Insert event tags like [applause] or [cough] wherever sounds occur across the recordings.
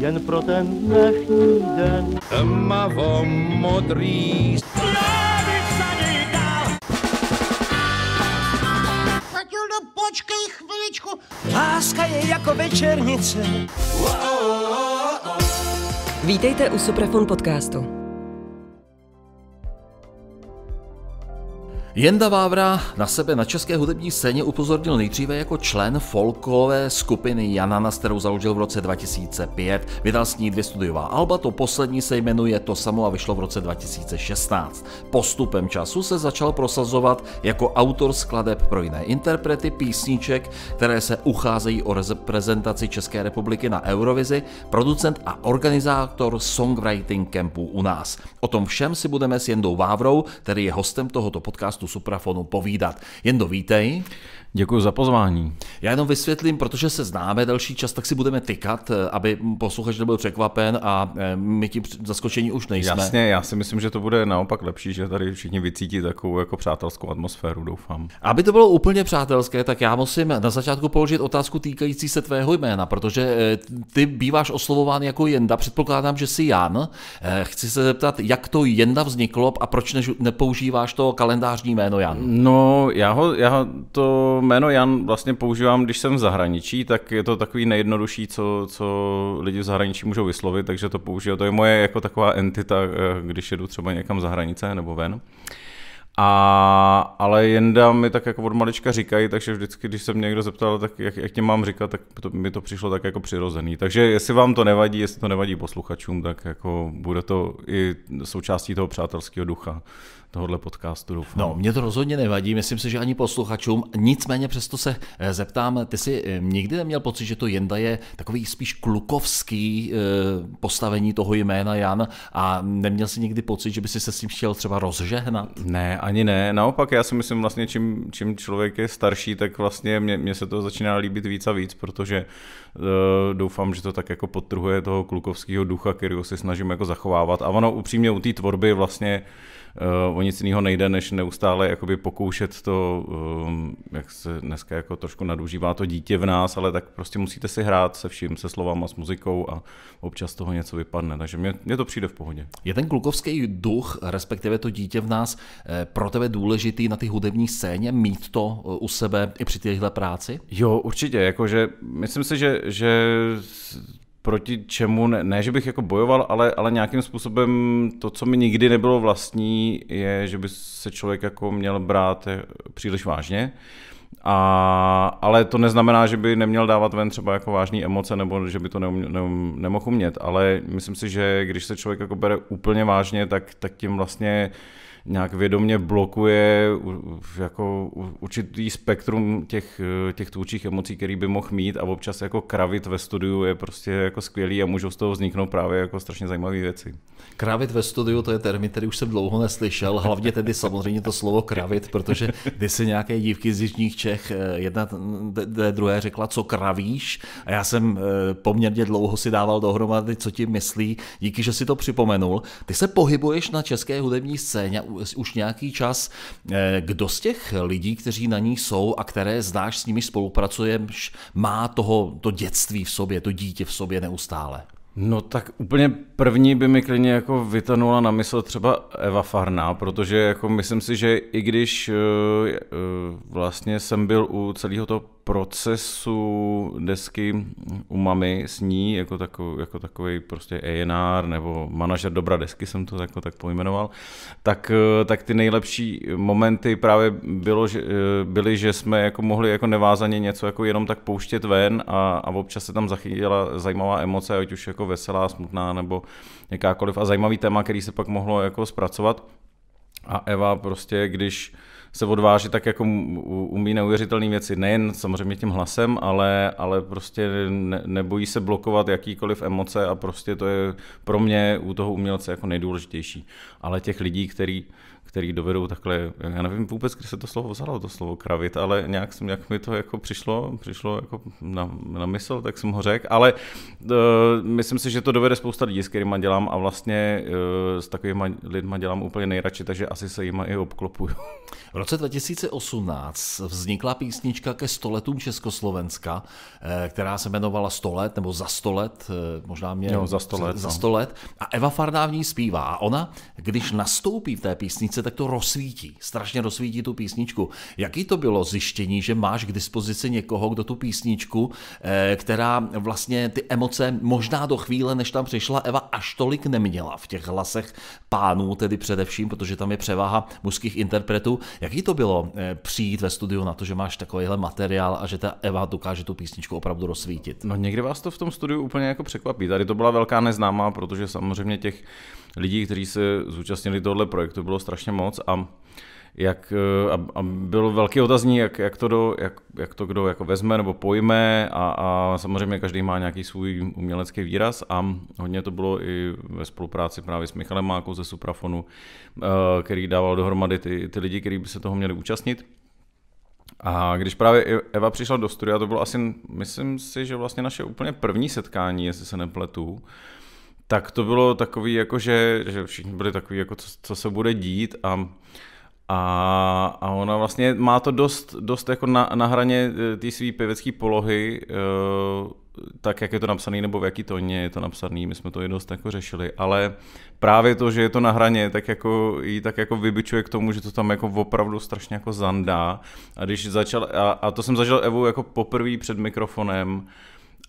jen pro ten dnešní den. Tmavo modrý. Matildo, počkej chviličku. Láska je jako večernice. Vítejte u Suprafon podcastu. Jenda Vávra na sebe na české hudební scéně upozornil nejdříve jako člen folkové skupiny Janana, s kterou založil v roce 2005. Vydal s ní dvě studiová alba, to poslední se jmenuje To samo a vyšlo v roce 2016. Postupem času se začal prosazovat jako autor skladeb pro jiné interprety písniček, které se ucházejí o reprezentaci České republiky na Eurovizi, producent a organizátor songwriting campu u nás. O tom všem si budeme s Jendou Vávrou, který je hostem tohoto podcastu tu suprafonu povídat. Jen dovítej. Děkuji za pozvání. Já jenom vysvětlím, protože se známe další čas, tak si budeme tykat, eh, aby posluchač nebyl překvapen a eh, my ti zaskočení už nejsme. Jasně, já si myslím, že to bude naopak lepší, že tady všichni vycítí takovou jako přátelskou atmosféru, doufám. Aby to bylo úplně přátelské, tak já musím na začátku položit otázku týkající se tvého jména, protože eh, ty býváš oslovován jako Jenda, předpokládám, že jsi Jan. Chci se zeptat, jak to Jenda vzniklo a proč nepoužíváš to kalendářní jméno Jan? No, já, ho, já to jméno Jan vlastně používám, když jsem v zahraničí, tak je to takový nejjednodušší, co, co lidi v zahraničí můžou vyslovit, takže to používám. To je moje jako taková entita, eh, když jedu třeba někam za nebo ven. A, ale Jenda mi tak jako od malička říkají, takže vždycky, když se mě někdo zeptal, tak jak, jak tě mám říkat, tak to, mi to přišlo tak jako přirozený. Takže jestli vám to nevadí, jestli to nevadí posluchačům, tak jako bude to i součástí toho přátelského ducha tohohle podcastu, doufám. No, mě to rozhodně nevadí, myslím si, že ani posluchačům, nicméně přesto se eh, zeptám, ty jsi eh, nikdy neměl pocit, že to Jenda je takový spíš klukovský eh, postavení toho jména Jan a neměl si nikdy pocit, že by si se s tím chtěl třeba rozžehnat? Ne, ani ne, naopak já si myslím vlastně, čím, čím člověk je starší, tak vlastně mě, mě se to začíná líbit víc a víc, protože doufám, že to tak jako podtrhuje toho klukovského ducha, který se snažím jako zachovávat. A ono upřímně u té tvorby vlastně Eh, o nic jiného nejde, než neustále jakoby pokoušet to, ehm, jak se dneska jako trošku nadužívá to dítě v nás, ale tak prostě musíte si hrát se vším, se slovama, s muzikou a občas toho něco vypadne, takže mě, mě to přijde v pohodě. Je ten klukovský duch, respektive to dítě v nás, eh, pro tebe důležitý na ty hudební scéně, mít to eh, u sebe i při téhle práci? Jo, určitě, jakože myslím si, že, že proti čemu, ne, ne že bych jako bojoval, ale, ale nějakým způsobem to, co mi nikdy nebylo vlastní, je, že by se člověk jako měl brát eh, příliš vážně. A, ale to neznamená, že by neměl dávat ven třeba jako vážné emoce, nebo že by to neum, neum, nemohl umět, ale myslím si, že když se člověk jako bere úplně vážně, tak, tak tím vlastně uh, nějak vědomě blokuje jako určitý spektrum těch, eh, těch tvůrčích emocí, který by mohl mít a občas jako kravit ve studiu je prostě jako skvělý a můžou z toho vzniknout právě jako strašně zajímavé věci. Kravit ve studiu, to je termín, který už jsem dlouho neslyšel, hlavně tedy samozřejmě to slovo kravit, protože když se nějaké dívky z Jižních Čech eh, jedna té druhé řekla, co kravíš a já jsem eh, poměrně dlouho si dával dohromady, co ti myslí, díky, že si to připomenul. Ty se pohybuješ na české hudební scéně už nějaký čas. Eh, kdo z těch lidí, kteří na ní jsou a které znáš, s nimi spolupracuješ, má toho, to dětství v sobě, to dítě v sobě neustále? No tak úplně První by mi klidně jako vytanula na mysl třeba Eva Farná, protože jako myslím si, že i když eh, eh, vlastně jsem byl u celého toho procesu desky u mamy s ní, jako, takový, jako takový prostě ENR nebo manažer dobra desky jsem to jako tak pojmenoval, tak, eh, tak ty nejlepší momenty právě bylo, že, byly, že jsme jako mohli jako nevázaně něco jako jenom tak pouštět ven a, a občas se tam zachytila zajímavá emoce, ať už jako veselá, smutná nebo, jakákoliv a zajímavý téma, který se pak mohlo jako zpracovat. A Eva prostě, když se odváží, tak jako umí neuvěřitelné věci, nejen samozřejmě tím hlasem, ale, ale prostě ne, nebojí se blokovat jakýkoliv emoce a prostě to je pro mě u toho umělce jako nejdůležitější. Ale těch lidí, který který dovedou takhle, já nevím vůbec, kde se to slovo vzalo, to slovo kravit, ale nějak, jsem, nějak mi to jako přišlo, přišlo jako na, na mysl, tak jsem ho řekl, ale uh, myslím si, že to dovede spousta lidí, s kterými dělám a vlastně uh, s takovými lidmi dělám úplně nejradši, takže asi se jima i obklopuju. V roce 2018 vznikla písnička ke stoletům Československa, e, která se jmenovala stolet, nebo za stolet, možná mě... Jo, za stolet, Za stolet, no. A Eva Farná v ní zpívá a ona, když nastoupí v té písnici nabídce, tak to rozsvítí, strašně rozsvítí tu písničku. Jaký to bylo zjištění, že máš k dispozici někoho, kdo tu písničku, eh, která vlastně ty emoce možná do chvíle, než tam přišla Eva, až tolik neměla v těch hlasech pánů, tedy především, protože tam je převaha mužských interpretů. Jaký to bylo eh, přijít ve studiu na to, že máš takovýhle materiál a že ta Eva dokáže tu písničku opravdu rozsvítit? No někdy vás to v tom studiu úplně jako překvapí. Tady to byla velká neznámá, protože samozřejmě těch lidí, kteří se zúčastnili tohle projektu, bylo strašně moc a jak, eh, a, a bylo velký otazní, jak, jak, to do, jak, jak to kdo jako vezme nebo pojme a, a samozřejmě každý má nějaký svůj umělecký výraz a hodně to bylo i ve spolupráci právě s Michalem Mákou ze Suprafonu, eh, který dával dohromady ty, ty lidi, kteří by se toho měli účastnit. A když právě e- Eva přišla do studia, to bylo asi, myslím si, že vlastně naše úplně první setkání, jestli se nepletu, tak to bylo takový, jako že, že všichni byli takový, jako co, co se bude dít a a, a ona vlastně má to dost, dost jako na, na hraně eh, té své pěvecké polohy, eh, tak jak je to napsané, nebo v jaký toně je to napsané, my jsme to i dost jako řešili, ale právě to, že je to na hraně, tak jako jí tak jako vybičuje k tomu, že to tam jako opravdu strašně jako zandá. A když začal, a, a to jsem zažil Evu jako poprvé před mikrofonem,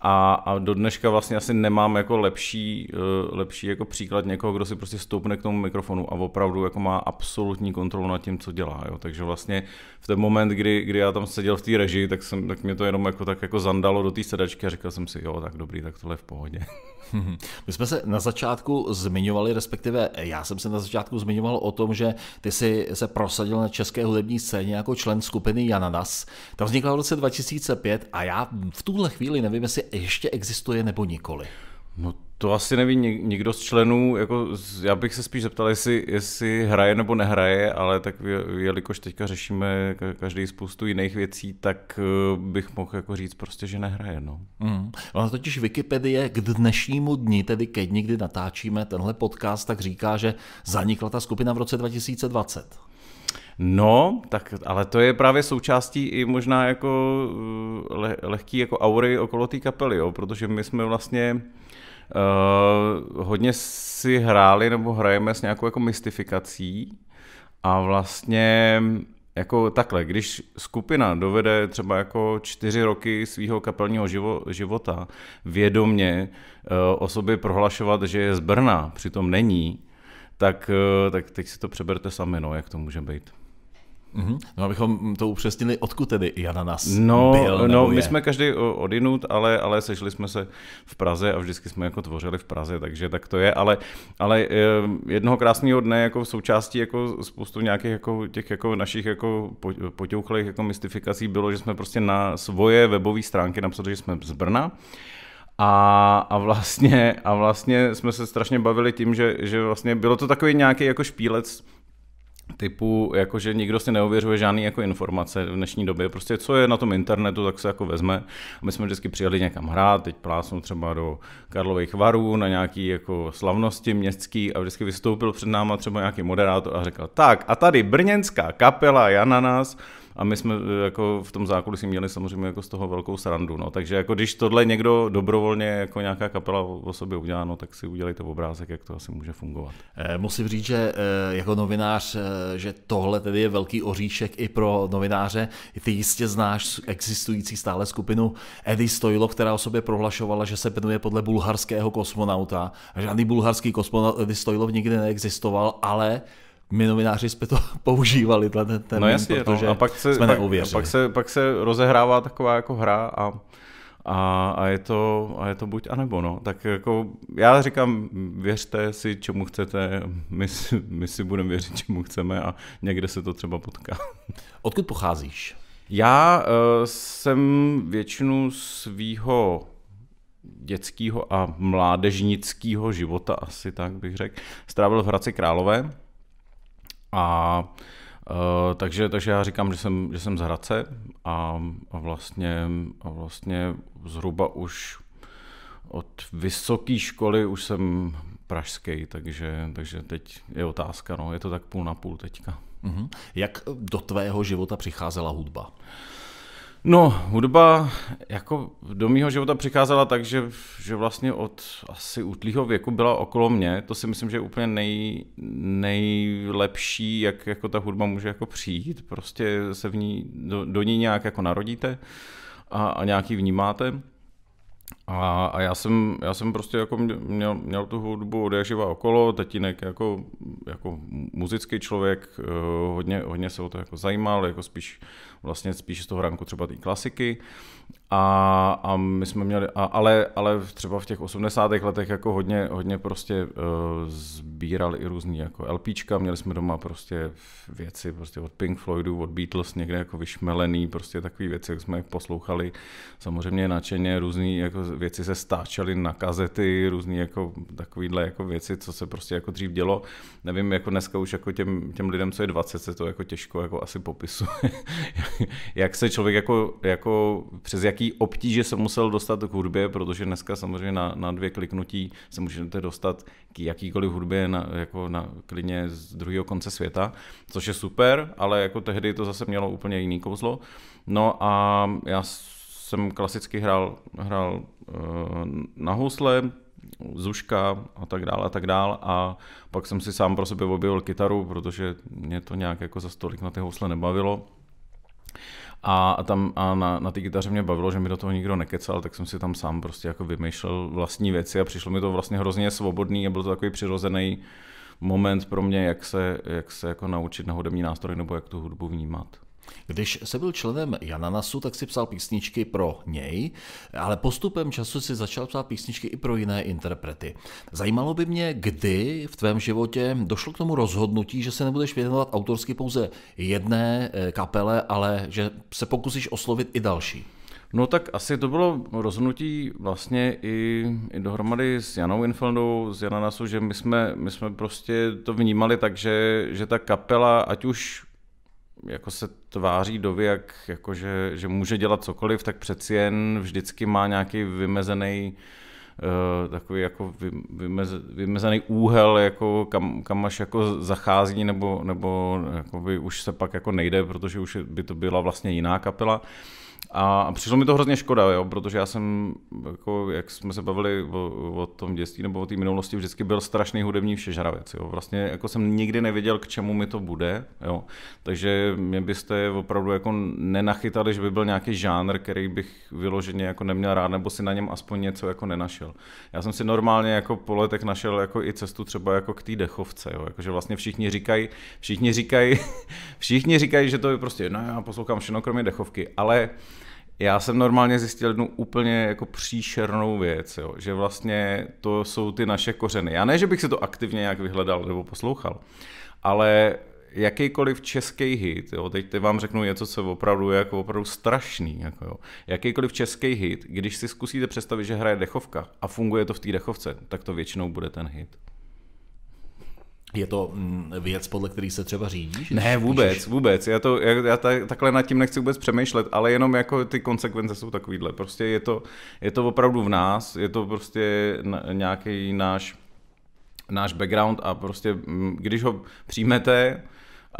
a, a do dneška vlastně asi nemám jako lepší, eh, lepší jako příklad někoho, kdo si prostě stoupne k tomu mikrofonu a opravdu jako má absolutní kontrolu nad tím, co dělá. Jo. Takže vlastně v ten moment, kdy, kdy já tam seděl v té režii, tak, jsem, tak mě to jenom jako tak jako zandalo do té sedačky a říkal jsem si, jo, tak dobrý, tak tohle je v pohodě. [laughs] [laughs] My jsme se na začátku zmiňovali, respektive já jsem se na začátku zmiňoval o tom, že ty jsi se prosadil na české hudební scéně jako člen skupiny Jananas. Ta vznikla v roce 2005 a já v tuhle chvíli nevím, jestli ještě existuje nebo nikoli. No to asi neví nikdo z členů, jako já bych se spíš zeptal, jestli, jestli hraje nebo nehraje, ale tak jelikož teďka řešíme každý spoustu jiných věcí, tak eh, bych mohl jako říct prostě, že nehraje. No. Mm. Ona totiž Wikipedie k dnešnímu dni, tedy ke dní, kdy natáčíme tenhle podcast, tak říká, že zanikla ta skupina v roce 2020. No, tak, ale to je právě součástí i možná jako eh, le, lehký jako aury okolo té kapely, jo, protože my jsme vlastně Uh, hodně si hráli nebo hrajeme s nějakou jako mystifikací a vlastně jako takhle, když skupina dovede třeba jako čtyři roky svého kapelního živo, života vědomně uh, o sobě prohlašovat, že je z Brna, přitom není, tak, uh, tak teď si to přeberte sami, no, jak to může být. Mhm. No abychom to upřesnili, odkud tedy nás no, byl? No, je? my jsme každý odinut, ale, ale sešli jsme se v Praze a vždycky jsme jako tvořili v Praze, takže tak to je, ale, ale eh, jednoho krásného dne jako v součástí jako spoustu nějakých jako těch jako našich jako potěuchlých jako mystifikací bylo, že jsme prostě na svoje webové stránky napsali, že jsme z Brna a, a, vlastně, a vlastně jsme se strašně bavili tím, že, že vlastně bylo to takový nějaký jako špílec typu, jako že nikdo si neověřuje žádný jako informace v dnešní době. Prostě co je na tom internetu, tak se jako vezme. A my jsme vždycky přijeli někam hrát, teď plásnu třeba do Karlových varů na nějaký jako slavnosti městský a vždycky vystoupil před náma třeba nějaký moderátor a řekl, tak a tady brněnská kapela nás a my jsme e, jako v tom zákulisí měli samozřejmě jako z toho velkou srandu. No. Takže jako když tohle někdo dobrovolně jako nějaká kapela o sobě udělá, no, tak si udělejte obrázek, jak to asi může fungovat. E, musím říct, že e, jako novinář, že tohle tedy je velký oříšek i pro novináře. Ty jistě znáš existující stále skupinu Edy Stojlo, která o sobě prohlašovala, že se jmenuje podle bulharského kosmonauta. Žádný bulharský kosmonaut Edy Stojlov nikdy neexistoval, ale my novináři jsme to [laughs] používali, ten ten no jasně, no, protože no, a pak se, jsme pak, neuvěřili. Pak se, pak se rozehrává taková jako hra a a, a, je to, a je to buď a nebo. No. Tak jako já říkám, věřte si, čemu chcete, my si, my si budeme věřit, čemu chceme a někde se to třeba potká. Odkud pocházíš? Já uh, jsem většinu svýho dětského a mládežnického života, asi tak bych řekl, strávil v Hradci Králové, a Uh, takže, takže já říkám, že jsem, že jsem z Hradce a, a, vlastně, a vlastně zhruba už od vysoké školy už jsem pražský, takže, takže teď je otázka, no, je to tak půl na půl teďka. Uh-huh. Jak do tvého života přicházela hudba? Uh, No, hudba jako do mého života přicházela tak, že, že vlastně od asi útlýho věku byla okolo mě. To si myslím, že je úplně nej, nejlepší, jak jako ta hudba může jako přijít. Prostě se v ní, do, do ní nějak jako narodíte a, a nějaký vnímáte. A, a já, jsem, já jsem prostě jako měl, měl tu hudbu odeživa okolo, tatínek jako, jako muzický člověk, eh, hodně, hodně se o to jako zajímal, jako spíš, vlastně spíš z toho ranku třeba té klasiky. A, a my jsme měli, a, ale, ale třeba v těch 80. letech jako hodně, hodně prostě uh, eh, sbíral i různý jako LPčka, měli jsme doma prostě věci prostě od Pink Floydu od Beatles někde jako vyšmelený, prostě takové věci, jak jsme poslouchali samozřejmě nadšeně různý jako věci se stáčely na kazety, různé jako takovýhle jako věci, co se prostě jako dřív dělo. Nevím, jako dneska už jako těm, těm lidem, co je 20, se to jako těžko jako asi popisuje. [laughs] jak se člověk jako, jako přes jaký obtíže se musel dostat k hudbě, protože dneska samozřejmě na, na dvě kliknutí se můžete dostat k jakýkoliv hudbě na, jako na klině z druhého konce světa, což je super, ale jako tehdy to zase mělo úplně jiný kouzlo. No a já jsem klasicky hrál, hrál Eh, na housle, Zuška a tak dále a tak dále a pak jsem si sám pro sebe objevil kytaru, protože mě to nějak jako za stolik na ty housle nebavilo. A, tam a na, na té kytaře mě bavilo, že mi do toho nikdo nekecal, tak jsem si tam sám prostě jako vymýšlel vlastní věci a přišlo mi to vlastně hrozně svobodný a byl to takový přirozený moment pro mě, jak se, jak se jako naučit na hudební nástroj nebo jak tu hudbu vnímat. Když se byl členem Jananasu, tak si psal písničky pro něj, ale postupem času si začal psát písničky i pro jiné interprety. Zajímalo by mě, kdy v tvém životě došlo k tomu rozhodnutí, že se nebudeš věnovat autorsky pouze jedné eh, kapele, ale že se pokusíš oslovit i další. No tak asi to bylo rozhodnutí vlastně i, i dohromady s Janou Infeldou, s Jananasu, že my jsme, my jsme prostě to vnímali tak, že, že ta kapela, ať už jako se tváří do věk, jako že, že může dělat cokoliv, tak přeci jen vždycky má nějaký vymezený eh, takový jako vymezený úhel, jako kam, kam až jako zachází, nebo, nebo by už se pak jako nejde, protože už by to byla vlastně jiná kapela. A přišlo mi to hrozně škoda, jo, protože já jsem, jako, jak jsme se bavili o, o tom dětství nebo o té minulosti, vždycky byl strašný hudební všežravec. Jo. Vlastně jako jsem nikdy nevěděl, k čemu mi to bude. Jo. Takže mě byste opravdu jako nenachytali, že by byl nějaký žánr, který bych vyloženě jako neměl rád, nebo si na něm aspoň něco jako nenašel. Já jsem si normálně jako po letech našel jako i cestu třeba jako k té dechovce. Jo. Jakože vlastně všichni říkají, všichni říkají, [laughs] všichni říkají, že to je prostě, no já poslouchám všechno kromě dechovky, ale já jsem normálně zjistil jednu úplně jako příšernou věc, jo, že vlastně to jsou ty naše kořeny. Já ne, že bych se to aktivně nějak vyhledal nebo poslouchal, ale jakýkoliv český hit, jo, teď vám řeknu něco, co opravdu je jako opravdu strašný, jako jo, jakýkoliv český hit, když si zkusíte představit, že hraje dechovka a funguje to v té dechovce, tak to většinou bude ten hit. Je to mm, věc, podle který se třeba řídíš? Ne, vůbec, píšeš? vůbec. Já, to, já, já ta, takhle nad tím nechci vůbec přemýšlet, ale jenom jako ty konsekvence jsou takovýhle. Prostě je to, je to opravdu v nás, je to prostě nějaký náš, náš background a prostě mm, když ho přijmete,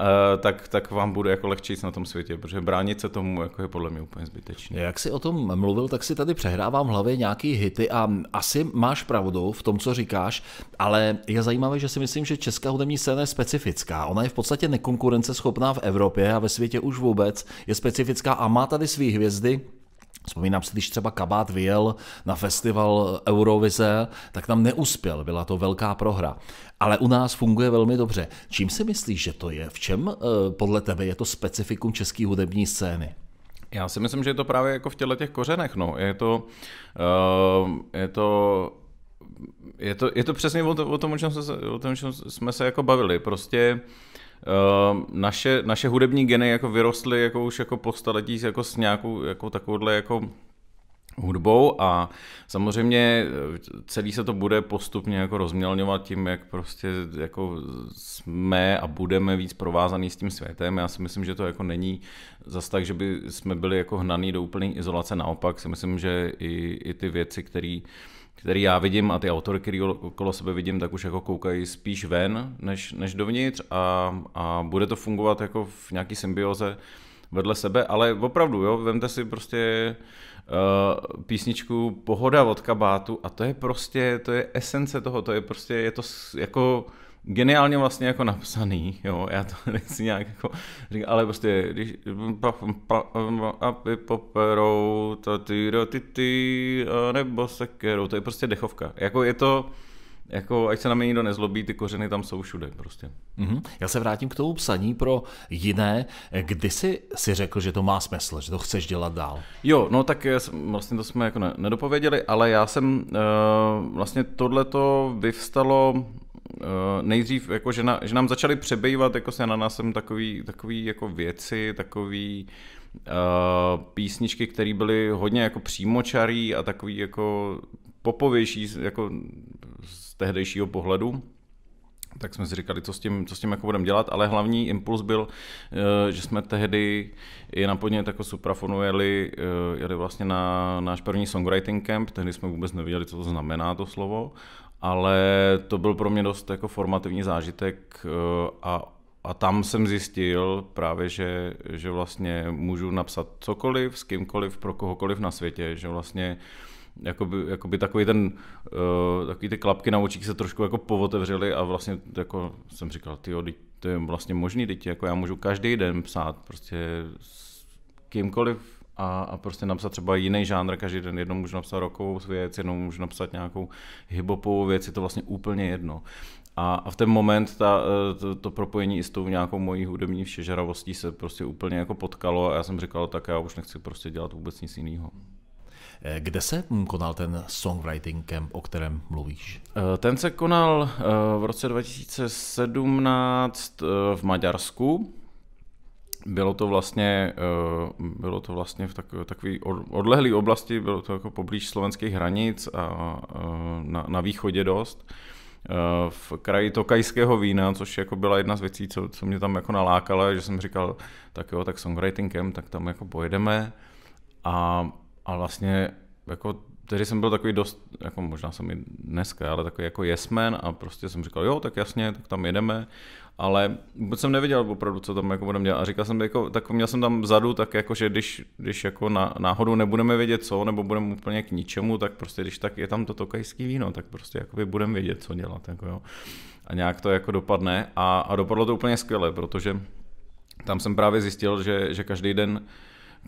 Eh, tak, tak vám bude jako lehčí na tom světě, protože bránit se tomu jako je podle mě úplně zbytečné. Jak jsi o tom mluvil, tak si tady přehrávám v hlavě nějaký hity a asi máš pravdu v tom, co říkáš, ale je zajímavé, že si myslím, že česká hudební scéna je specifická. Ona je v podstatě nekonkurenceschopná v Evropě a ve světě už vůbec. Je specifická a má tady své hvězdy, Vzpomínám si, když třeba Kabát vyjel na festival Eurovize, tak tam neuspěl, byla to velká prohra ale u nás funguje velmi dobře. Čím si myslíš, že to je? V čem eh, podle tebe je to specifikum české hudební scény? Já si myslím, že je to právě jako v těle těch kořenech. No. Je to, uh, je to je to, je to přesně o, to, o, tom, o, čem se, o tom, o čem jsme se jako bavili. Prostě uh, naše, naše hudební geny jako vyrostly jako už jako po staletí jako s nějakou jako takovouhle jako hudbou a samozřejmě eh, celý se to bude postupně jako rozmělňovat tím, jak prostě jako jsme a budeme víc provázaný s tím světem. Já si myslím, že to jako není zas tak, že by jsme byli jako hnaný do úplné izolace. Naopak si myslím, že i, i ty věci, které který já vidím a ty autory, který okolo sebe vidím, tak už jako koukají spíš ven než, než dovnitř a, a bude to fungovat jako v nějaký symbioze vedle sebe, ale opravdu, jo, vemte si prostě Eh, písničku Pohoda od kabátu a to je prostě, to je esence toho, to je prostě, je to jako geniálně vlastně jako napsaný, jo, já to [laughs] nechci nějak jako říkat, ale prostě, když a poperou, to ty, ty, ty, nebo sekerou, to je prostě dechovka, jako je to, jako, ať se na mě nikdo nezlobí, ty kořeny tam jsou všude prostě. Mm-hmm. Já se vrátím k tomu psaní pro jiné. Kdy jsi si řekl, že to má smysl, že to chceš dělat dál? Jo, no tak jsem, vlastně to jsme jako nedopověděli, ale já jsem, vlastně vlastně tohleto vyvstalo eh, nejdřív, jako, že, na, že nám začaly přebývat jako se na nás jsem takový, takový jako věci, takový eh, písničky, které byly hodně jako přímočarý a takový jako popovější jako z tehdejšího pohledu, tak jsme si říkali, co s tím, co s tím jako budeme dělat, ale hlavní impuls byl, eh, že jsme tehdy i na podnět jako Suprafonu jeli, eh, jeli vlastně na náš první songwriting camp, tehdy jsme vůbec nevěděli, co to znamená to slovo, ale to byl pro mě dost jako formativní zážitek eh, a a tam jsem zjistil právě, že, že vlastně můžu napsat cokoliv, s kýmkoliv, pro kohokoliv na světě, že vlastně jakoby, jakoby takový ten, uh, takový ty klapky na očích se trošku jako povotevřely a vlastně jako jsem říkal, ty to je vlastně možný, teď jako já můžu každý den psát prostě s kýmkoliv a, a prostě napsat třeba jiný žánr každý den. Jednou můžu napsat rokovou věc, jednou můžu napsat nějakou hibopovou věc, je to vlastně úplně jedno. A, a v ten moment ta, eh, to, to propojení i s tou nějakou mojí hudební všežeravostí se prostě úplně jako potkalo a já jsem říkal, tak já už nechci prostě dělat vůbec nic jiného. Eh, kde se hm, konal ten songwriting camp, o kterém mluvíš? Eh, ten se konal eh, v roce 2017 v Maďarsku. Bylo to vlastně, bylo to vlastně v takové odlehlé oblasti, bylo to jako poblíž slovenských hranic a na, na východě dost v kraji tokajského vína, což jako byla jedna z věcí, co, co mě tam jako nalákala, že jsem říkal, tak jo, tak songwritingem, tak tam jako pojedeme. A a vlastně jako tehdy jsem byl takový dost, jako možná jsem i dneska, ale takový jako jesmen a prostě jsem říkal, jo, tak jasně, tak tam jedeme, ale vůbec jsem nevěděl opravdu, co tam jako budeme dělat. A říkal jsem, jako, tak měl jsem tam vzadu, tak jako, že když, když jako na, náhodou nebudeme vědět co, nebo budeme úplně k ničemu, tak prostě když tak je tam to tokajský víno, tak prostě by budeme vědět, co dělat. Jako jo. A nějak to jako dopadne a, a dopadlo to úplně skvěle, protože tam jsem právě zjistil, že, že každý den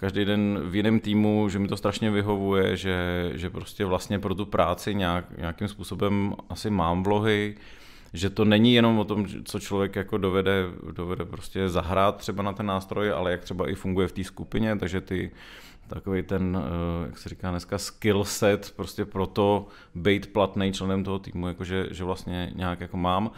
každý den v jiném týmu, že mi to strašně vyhovuje, že, že prostě vlastně pro tu práci nějak, nějakým způsobem asi mám vlohy, že to není jenom o tom, co člověk jako dovede, dovede prostě zahrát třeba na ten nástroj, ale jak třeba i funguje v té skupině, takže ty takový ten, eh, jak se říká dneska, skill set prostě proto být platný členem toho týmu, jakože, že vlastně nějak jako mám.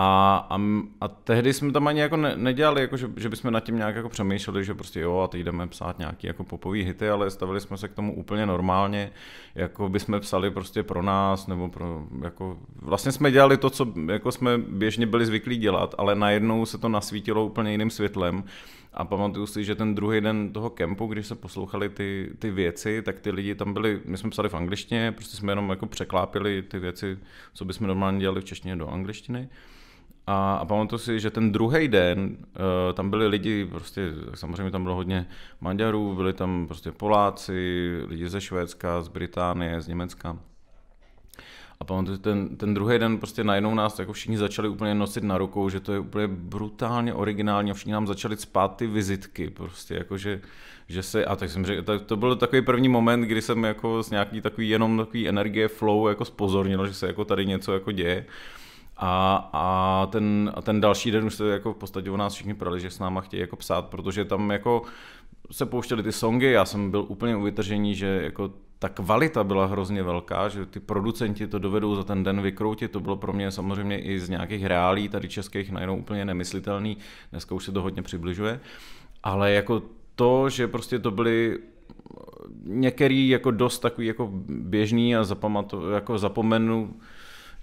A, a, a tehdy jsme tam ani jako ne, nedělali, jako že, že bychom nad tím nějak jako přemýšleli, že prostě jo, a teď jdeme psát nějaký jako popový hity, ale stavili jsme se k tomu úplně normálně, jako by jsme psali prostě pro nás, nebo pro, jako, vlastně jsme dělali to, co jako jsme běžně byli zvyklí dělat, ale najednou se to nasvítilo úplně jiným světlem a pamatuju si, že ten druhý den toho kempu, když se poslouchali ty, ty věci, tak ty lidi tam byli, my jsme psali v angličtině, prostě jsme jenom jako překlápili ty věci, co bychom normálně dělali v češtině do angličtiny. A, a pamatuju si, že ten druhý den uh, tam byli lidi, prostě samozřejmě tam bylo hodně Maďarů, byli tam prostě Poláci, lidi ze Švédska, z Británie, z Německa. A pamatuju, ten, ten druhý den prostě najednou nás jako všichni začali úplně nosit na rukou, že to je úplně brutálně originální a všichni nám začali spát ty vizitky prostě, jako že, že se, a tak jsem řekl, tak to byl takový první moment, kdy jsem jako s nějaký takový jenom takový energie flow jako spozornil, že se jako tady něco jako děje a, a, ten, a ten další den už se jako v podstatě o nás všichni prali, že s náma chtějí jako psát, protože tam jako se pouštěly ty songy, já jsem byl úplně u vytržení, že jako ta kvalita byla hrozně velká, že ty producenti to dovedou za ten den vykroutit, to bylo pro mě samozřejmě i z nějakých reálí tady českých najednou úplně nemyslitelný, dneska už se to hodně přibližuje, ale jako to, že prostě to byly některý jako dost takový jako běžný a zapamatu, jako zapomenu,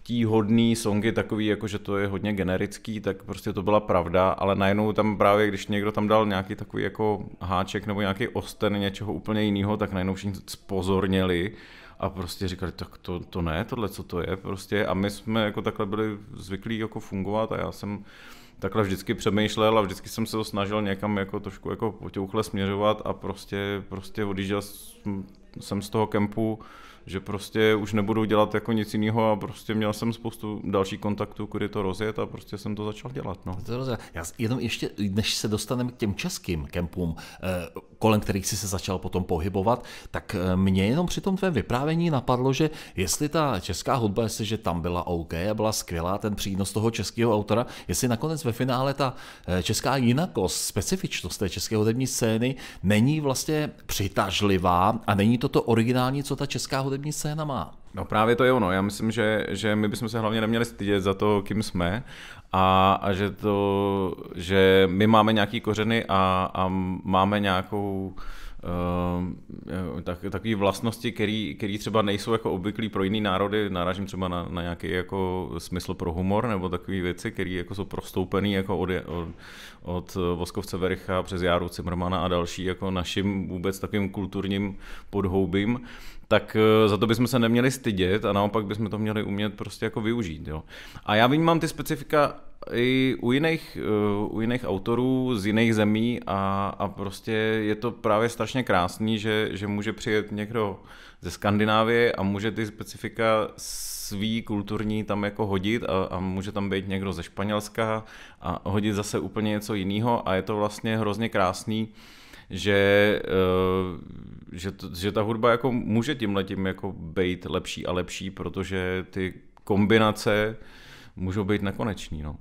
ctíhodný songy takový, jako že to je hodně generický, tak prostě to byla pravda, ale najednou tam právě, když někdo tam dal nějaký takový jako háček nebo nějaký osten něčeho úplně jiného, tak najednou všichni spozornili a prostě říkali, tak to, to ne, tohle co to je prostě a my jsme jako takhle byli zvyklí jako fungovat a já jsem takhle vždycky přemýšlel a vždycky jsem se to snažil někam jako trošku jako potěuchle směřovat a prostě, prostě odjížděl jsem z toho kempu, že prostě už nebudu dělat jako nic jiného a prostě měl jsem spoustu dalších kontaktů, kudy to rozjet a prostě jsem to začal dělat. No. To rozjet. Já jenom ještě, než se dostaneme k těm českým kempům, eh, kolem kterých jsi se začal potom pohybovat, tak eh, mě jenom při tom tvém vyprávění napadlo, že jestli ta česká hudba, jestli že tam byla OK a byla skvělá, ten přínos toho českého autora, jestli nakonec ve finále ta eh, česká jinakost, specifičnost té české hudební scény není vlastně přitažlivá a není to to originální, co ta česká hudební scéna má. No právě to je ono. Já myslím, že, že my bychom se hlavně neměli stydět za to, kým jsme a, a že, to, že my máme nějaký kořeny a, a máme nějakou Ehm, tak, takové vlastnosti, které třeba nejsou jako obvyklý pro jiný národy, narážím třeba na, na nějaký jako smysl pro humor nebo takové věci, které jako jsou prostoupené jako od, od, od Voskovce Vericha přes Járu Cimrmana a další jako našim vůbec takovým kulturním podhoubím tak eh, za to bychom se neměli stydět a naopak bychom to měli umět prostě jako využít. Jo. A já vnímám ty specifika i u jiných, eh, u jiných autorů z jiných zemí a, a prostě je to právě strašně krásný, že, že může přijet někdo ze Skandinávie a může ty specifika svý kulturní tam jako hodit a, a může tam být někdo ze Španělska a hodit zase úplně něco jiného a je to vlastně hrozně krásný že, eh, že, že ta hudba jako může tímhle tím jako být lepší a lepší, protože ty kombinace můžou být nekonečný. No.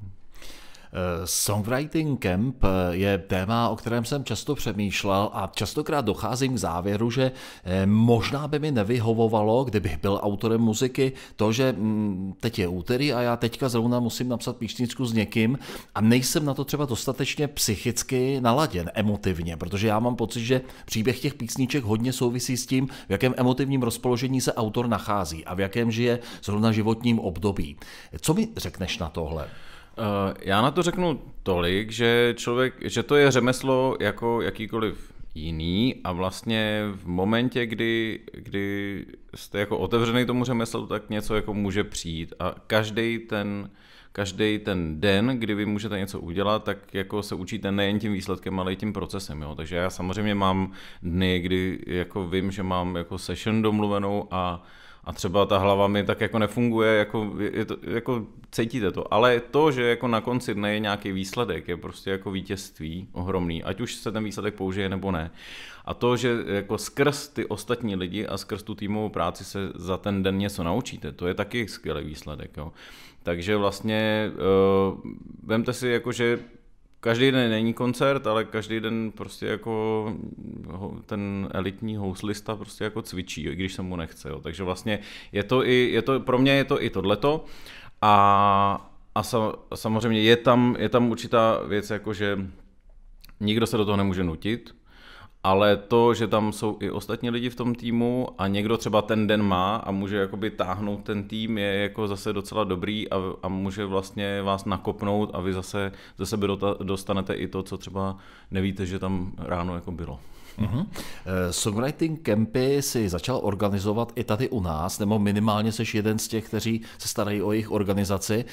Eh, songwriting Camp eh, je téma, o kterém jsem často přemýšlel a častokrát docházím k závěru, že eh, možná by mi nevyhovovalo, kdybych byl autorem muziky, to, že mm, teď je úterý a já teďka zrovna musím napsat píšničku s někým a nejsem na to třeba dostatečně psychicky naladěn, emotivně, protože já mám pocit, že příběh těch písniček hodně souvisí s tím, v jakém emotivním rozpoložení se autor nachází a v jakém žije zrovna životním období. Co mi řekneš na tohle? Eh, já na to řeknu tolik, že člověk, že to je řemeslo jako jakýkoliv jiný a vlastně v momentě, kdy, kdy jste jako otevřený tomu řemeslu, tak něco jako může přijít a každý ten, každý ten den, kdy vy můžete něco udělat, tak jako se učíte nejen tím výsledkem, ale i tím procesem. Jo? Takže já samozřejmě mám dny, kdy jako vím, že mám jako session domluvenou a a třeba ta hlava mi tak jako nefunguje, jako, je to, jako cítíte to. Ale to, že jako na konci dne je nějaký výsledek, je prostě jako vítězství ohromný, ať už se ten výsledek použije nebo ne. A to, že jako skrz ty ostatní lidi a skrz tu týmovou práci se za ten den něco naučíte, to je taky skvělý výsledek. Jo. Takže vlastně uh, vemte si, jako, že každý den není koncert, ale každý den prostě jako ten elitní houslista prostě jako cvičí, i když se mu nechce. Jo. Takže vlastně je to i, je to, pro mě je to i tohleto. A, a samozřejmě je tam, je tam určitá věc, jako že nikdo se do toho nemůže nutit, ale to, že tam jsou i ostatní lidi v tom týmu a někdo třeba ten den má a může jakoby táhnout ten tým, je jako zase docela dobrý a, a může vlastně vás nakopnout a vy zase ze sebe dostanete i to, co třeba nevíte, že tam ráno jako bylo. Mm-hmm. Songwriting campy si začal organizovat i tady u nás, nebo minimálně jsi jeden z těch, kteří se starají o jejich organizaci.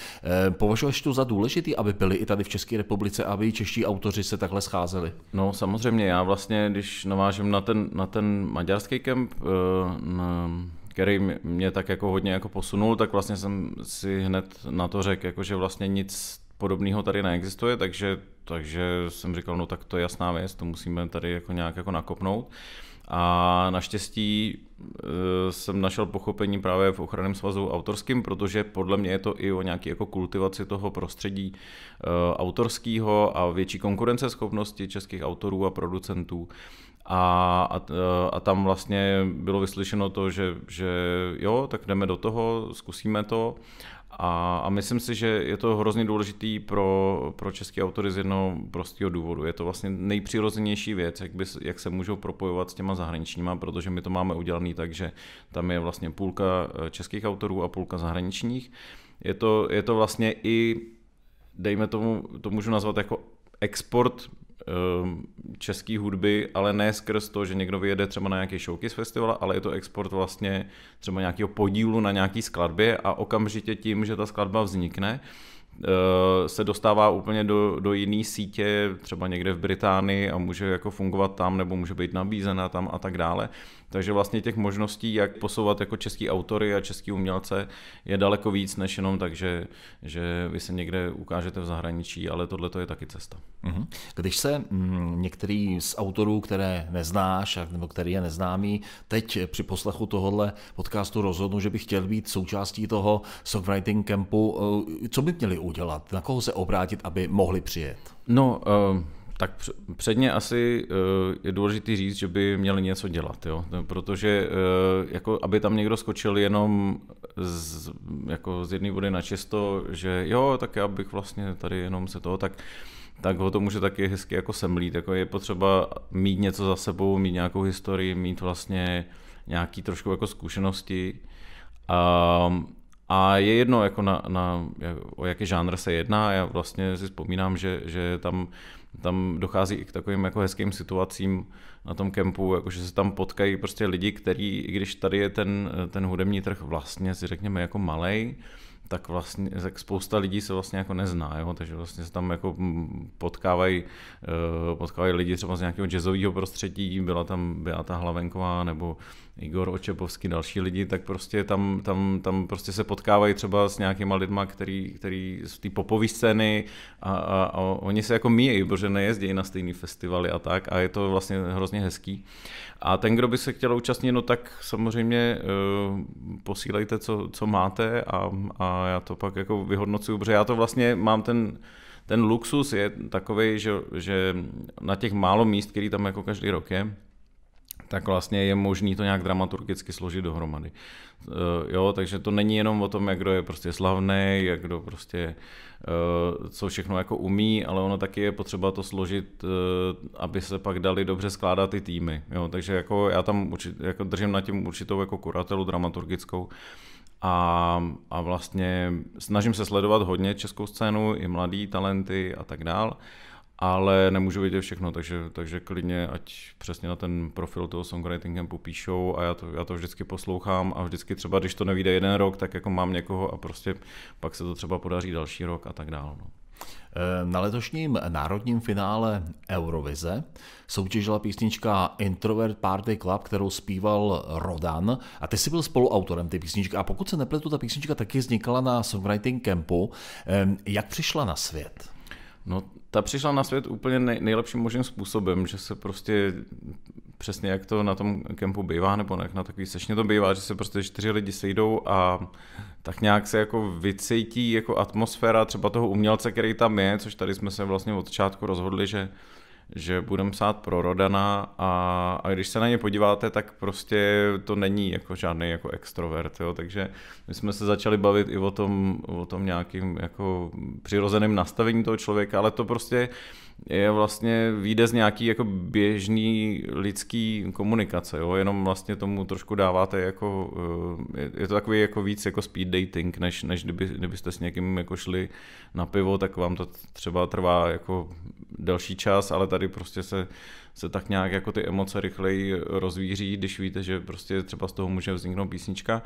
Eh, považuješ to za důležitý, aby byli i tady v České republice, aby i čeští autoři se takhle scházeli? No samozřejmě, já vlastně, když navážím na ten, na ten maďarský kemp, eh, na který mě tak jako hodně jako posunul, tak vlastně jsem si hned na to řekl, jako že vlastně nic podobného tady neexistuje, takže, takže jsem říkal, no tak to je jasná věc, to musíme tady jako nějak jako nakopnout. A naštěstí eh, jsem našel pochopení právě v ochranném svazu autorským, protože podle mě je to i o nějaké jako kultivaci toho prostředí eh, autorského a větší konkurenceschopnosti českých autorů a producentů. A, a, eh, a tam vlastně bylo vyslyšeno to, že, že jo, tak jdeme do toho, zkusíme to a, a myslím si, že je to hrozně důležitý pro, pro české autory z jednoho prostého důvodu. Je to vlastně nejpřirozenější věc, jak, by, jak se můžou propojovat s těma zahraničníma, protože my to máme udělané tak, že tam je vlastně půlka eh, českých autorů a půlka zahraničních. Je to, je to vlastně i, dejme tomu, to můžu nazvat jako export Ehm, české hudby, ale ne skrz to, že někdo vyjede třeba na nějaký z festival, ale je to export vlastně třeba nějakého podílu na nějaký skladbě a okamžitě tím, že ta skladba vznikne, eh, se dostává úplně do, do jiné sítě, třeba někde v Británii a může jako fungovat tam, nebo může být nabízena tam a tak dále. Takže vlastně těch možností, jak posouvat jako český autory a český umělce, je daleko víc než jenom tak, že, že vy se někde ukážete v zahraničí, ale tohle je taky cesta. Mhm. Když se mm, některý z autorů, které neznáš, nebo který je neznámý, teď při poslechu tohohle podcastu rozhodnu, že by chtěl být součástí toho songwriting campu, eh, co by měli udělat? Na koho se obrátit, aby mohli přijet? No, uh... Tak předně asi eh, je důležité říct, že by měli něco dělat, jo? No, protože eh, jako, aby tam někdo skočil jenom z, jako z jedné vody na čisto, že jo, tak já bych vlastně tady jenom se toho, tak tak ho to může taky hezky jako semlít. Jako je potřeba mít něco za sebou, mít nějakou historii, mít vlastně nějaký trošku jako zkušenosti. A, a je jedno, jako na, na, o jaký žánr se jedná. Já vlastně si vzpomínám, že, že tam tam dochází i k takovým jako hezkým situacím na tom kempu, jakože se tam potkají prostě lidi, kteří, i když tady je ten, ten hudební trh vlastně, si řekněme, jako malej, tak vlastně tak spousta lidí se vlastně jako nezná, jo? takže vlastně se tam jako mm, potkávají, eh, potkávají lidi třeba z nějakého jazzového prostředí, byla tam Beata Hlavenková nebo Igor Očepovský, další lidi, tak prostě tam, tam, tam prostě se potkávají třeba s nějakýma lidma, který, který z té popové scény a, a, a, oni se jako míjejí, protože nejezdí na stejný festivaly a tak a je to vlastně hrozně hezký. A ten, kdo by se chtěl účastnit, no tak samozřejmě uh, posílejte, co, co máte a, a já to pak jako vyhodnocuju, protože já to vlastně mám ten ten luxus je takový, že, že na těch málo míst, který tam jako každý rok je, tak vlastně je možný to nějak dramaturgicky složit dohromady. Eh, jo, takže to není jenom o tom, jak kdo je prostě slavný, jak kdo prostě eh, co všechno jako umí, ale ono taky je potřeba to složit, eh, aby se pak dali dobře skládat ty týmy. Jo, takže jako já tam určit, jako držím na tím určitou jako kuratelu dramaturgickou, a, a vlastně snažím se sledovat hodně českou scénu, i mladý talenty a tak dál ale nemůžu vidět všechno, takže, takže klidně, ať přesně na ten profil toho Campu píšou a já to, já to vždycky poslouchám a vždycky třeba, když to nevíde jeden rok, tak jako mám někoho a prostě pak se to třeba podaří další rok a tak dále. No. Eh, na letošním národním finále Eurovize soutěžila písnička Introvert Party Club, kterou zpíval Rodan a ty jsi byl spoluautorem ty písničky a pokud se nepletu, ta písnička taky vznikala na songwriting campu. Jak přišla na svět? No ta přišla na svět úplně nej, nejlepším možným způsobem, že se prostě přesně jak to na tom kempu bývá, nebo jak na takový sešně to bývá, že se prostě čtyři lidi sejdou a tak nějak se jako vycítí jako atmosféra třeba toho umělce, který tam je, což tady jsme se vlastně od začátku rozhodli, že že budem psát pro Rodana a, a když se na ně podíváte, tak prostě to není jako žádný jako extrovert, jo? takže my jsme se začali bavit i o tom, o tom nějakým jako přirozeném nastavení toho člověka, ale to prostě je vlastně výjde z nějaký jako běžný lidský komunikace, jo? jenom vlastně tomu trošku dáváte jako, eh, je to takový jako víc jako speed dating, než, než kdyby, kdybyste s někým jako šli na pivo, tak vám to třeba trvá jako delší čas, ale tady prostě se, se tak nějak jako ty emoce rychleji rozvíří, když víte, že prostě třeba z toho může vzniknout písnička.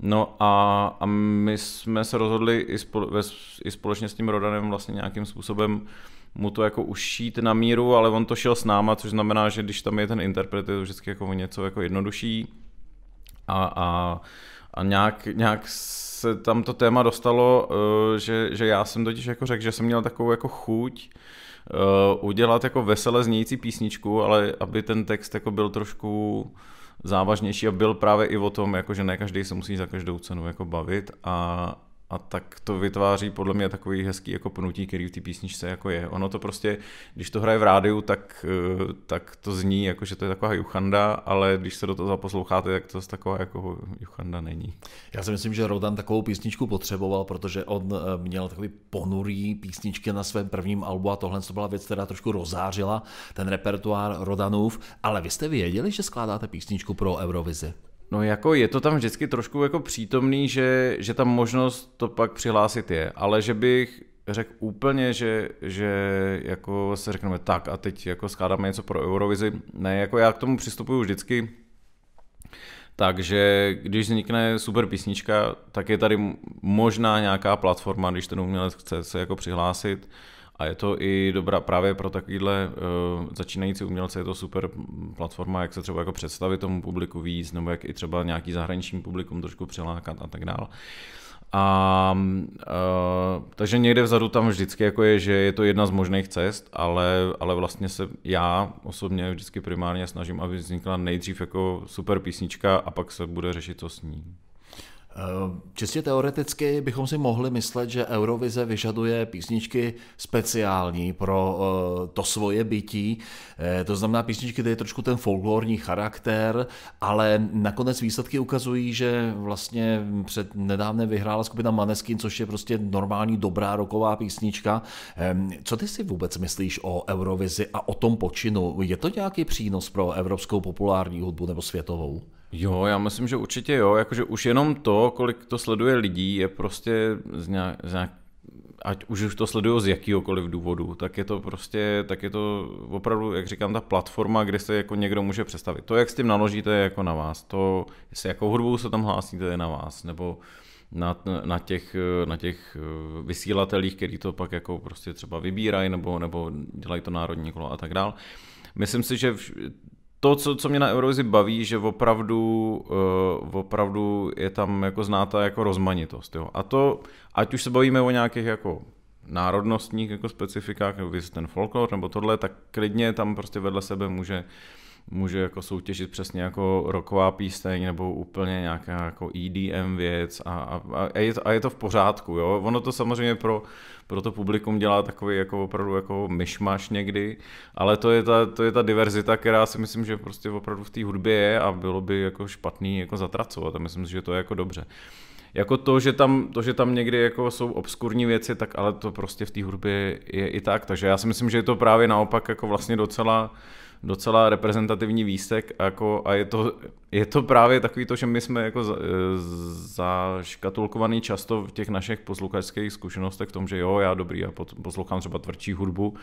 No a, a my jsme se rozhodli i, spole, i společně s tím Rodanem vlastně nějakým způsobem mu to jako ušít na míru, ale on to šel s náma, což znamená, že když tam je ten interpret, je to vždycky jako něco jako jednodušší a, a, a nějak, nějak se tam to téma dostalo, eh, že, že já jsem totiž jako řekl, že jsem měl takovou jako chuť eh, udělat jako vesele znějící písničku, ale aby ten text jako byl trošku závažnější a byl právě i o tom, jako že ne každý se musí za každou cenu jako bavit a, a tak to vytváří podle mě takový hezký jako pnutí, který v té písničce jako je. Ono to prostě, když to hraje v rádiu, tak, eh, tak to zní jako, že to je taková juchanda, ale když se do toho zaposloucháte, tak to z taková jako juchanda není. Já si myslím, že Rodan takovou písničku potřeboval, protože on eh, měl takový ponurý písničky na svém prvním albu a tohle to byla věc, která trošku rozářila ten repertoár Rodanův, ale vy jste věděli, že skládáte písničku pro Eurovizi? No jako je to tam vždycky trošku jako přítomný, že, že tam možnost to pak přihlásit je, ale že bych řekl úplně, že, že jako se řekneme tak a teď jako skládáme něco pro Eurovizi, ne, jako já k tomu přistupuju vždycky takže když vznikne super písnička, tak je tady možná nějaká platforma, když ten umělec chce se jako přihlásit, a je to i dobrá právě pro takovýhle uh, začínající umělce, je to super platforma, jak se třeba jako představit tomu publiku víc, nebo jak i třeba nějaký zahraniční publikum trošku přilákat a tak dále. A, uh, takže někde vzadu tam vždycky jako je, že je to jedna z možných cest, ale, ale vlastně se já osobně vždycky primárně snažím, aby vznikla nejdřív jako super písnička a pak se bude řešit, co s ní. Eh, čistě teoreticky bychom si mohli myslet, že Eurovize vyžaduje písničky speciální pro eh, to svoje bytí. Eh, to znamená, písničky je trošku ten folklorní charakter, ale nakonec výsledky ukazují, že vlastně před nedávné vyhrála skupina Maneskin, což je prostě normální dobrá roková písnička. Ehm, co ty si vůbec myslíš o Eurovizi a o tom počinu? Je to nějaký přínos pro evropskou populární hudbu nebo světovou? Jo, já myslím, že určitě jo, jakože už jenom to, kolik to sleduje lidí, je prostě z nějak, z nějak ať už to sledují z jakýhokoliv důvodu, tak je to prostě, tak je to opravdu, jak říkám, ta platforma, kde se jako někdo může představit. To, jak s tím naložíte, je jako na vás. To, s jakou hudbou se tam hlásíte, je na vás. Nebo na, na, těch, na těch eh, vysílatelích, který to pak jako prostě třeba vybírají, nebo, nebo dělají to národní kolo a tak dál. Myslím si, že to, co, co mě na Eurovizi baví, že opravdu, uh, opravdu je tam jako znáta jako rozmanitost. Jo. A to, ať už se bavíme o nějakých jako národnostních jako specifikách, jako ten folklor nebo tohle, tak klidně tam prostě vedle sebe může uh, může jako soutěžit přesně jako roková píseň nebo úplně nějaká jako EDM věc a, a, a, je, to, a je to v pořádku, jo. Ono to samozřejmě pro, pro to publikum dělá takový jako opravdu jako myšmaš někdy, ale to je, ta, to je ta diverzita, která si myslím, že prostě opravdu v té hudbě je a bylo by jako špatný jako zatracovat a myslím si, že to je jako dobře. Jako to, že tam, to, že tam někdy jako jsou obskurní věci, tak ale to prostě v té hudbě je i tak, takže já si myslím, že je to právě naopak jako vlastně docela docela reprezentativní výsek jako, a je to je to právě takový to, že my jsme jako e, zaškatulkovaný často v těch našich posluchačských zkušenostech v tom, že jo, já dobrý, já poslouchám třeba tvrdší hudbu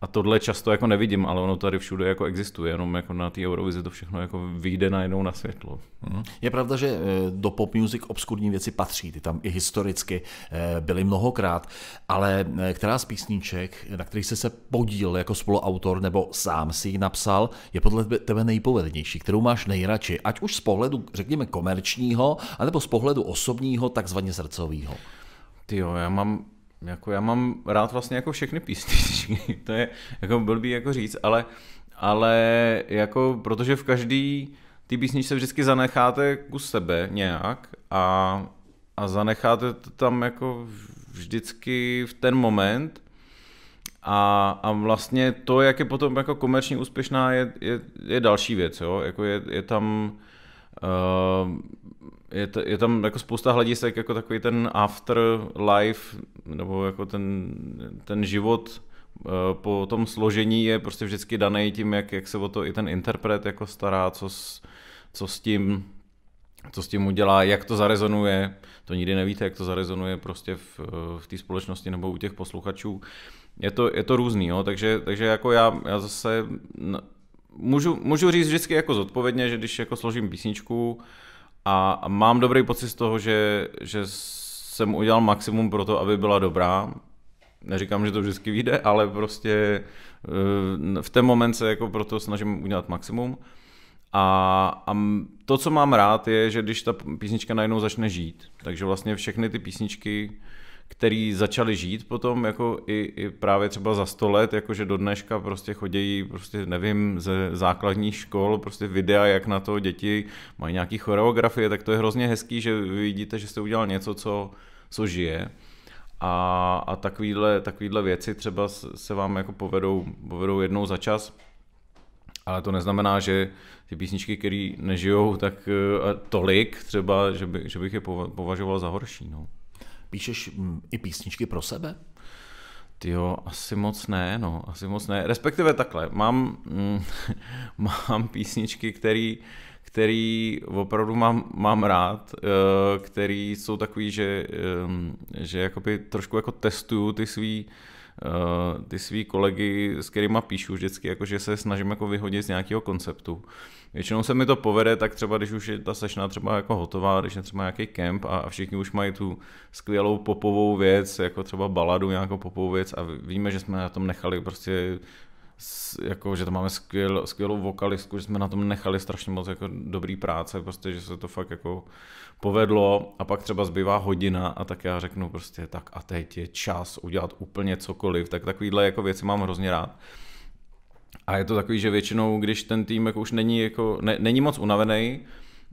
a tohle často jako nevidím, ale ono tady všude jako existuje, jenom jako na té Eurovizi to všechno jako vyjde najednou na světlo. Mhm. Je pravda, že e, do pop music obskurní věci patří, ty tam i historicky e, byly mnohokrát, ale která z písníček, na kterých jsi se podíl jako spoluautor nebo sám si ji napsal, je podle tebe nejpovednější, kterou máš nejradši, ať už z pohledu, řekněme, komerčního, anebo z pohledu osobního, takzvaně srdcového? Ty jo, já mám jako já mám rád vlastně jako všechny písničky, [laughs] to je jako blbý jako říct, ale, ale jako protože v každý ty písničce vždycky zanecháte ku sebe nějak a, a zanecháte to tam jako vždycky v ten moment a, a vlastně to, jak je potom jako komerčně úspěšná, je, je, je další věc. Jo? Jako je, je tam uh, je, t, je tam jako spousta hledisek, jako takový ten afterlife, nebo jako ten, ten život uh, po tom složení je prostě vždycky daný tím, jak, jak se o to i ten interpret jako stará, co s, co s tím co s tím udělá, jak to zarezonuje, to nikdy nevíte, jak to zarezonuje prostě v, v té společnosti nebo u těch posluchačů je to, je to různý, jo? takže, takže jako já, já zase můžu, můžu říct vždycky jako zodpovědně, že když jako složím písničku a mám dobrý pocit z toho, že, že jsem udělal maximum pro to, aby byla dobrá, neříkám, že to vždycky vyjde, ale prostě eh, v ten moment se jako proto snažím udělat maximum. A, a to, co mám rád, je, že když ta písnička najednou začne žít, takže vlastně všechny ty písničky, který začali žít potom jako i, i právě třeba za 100 let, jakože do dneška prostě chodějí, prostě nevím, ze základních škol, prostě videa, jak na to děti mají nějaký choreografie, tak to je hrozně hezký, že vidíte, že jste udělal něco, co, co žije. A, a takovýhle, takovýhle věci třeba se vám jako povedou, povedou jednou za čas. Ale to neznamená, že ty písničky, které nežijou tak eh, tolik třeba, že, by, že bych je považoval za horší. No píšeš mm, i písničky pro sebe? Ty jo, asi moc ne, no, asi moc ne. Respektive takhle, mám, mm, [laughs] mám písničky, který, který opravdu mám, mám rád, eh, který jsou takový, že, eh, že jakoby trošku jako testuju ty svý, Eh, ty svý kolegy, s kterými píšu vždycky, jakože že se snažím jako vyhodit z nějakého konceptu. Většinou se mi to povede, tak třeba když už je ta sešna třeba jako hotová, když je třeba nějaký kemp a, a všichni už mají tu skvělou popovou věc, jako třeba baladu, nějakou popovou věc a víme, že jsme na tom nechali prostě jako, že tam máme skvěl, skvělou vokalistku, že jsme na tom nechali strašně moc jako dobrý práce, prostě, že se to fakt jako povedlo a pak třeba zbývá hodina a tak já řeknu prostě tak a teď je čas udělat úplně cokoliv, tak takovýhle jako věci mám hrozně rád. A je to takový, že většinou, když ten tým jako už není, jako, ne, není moc unavený,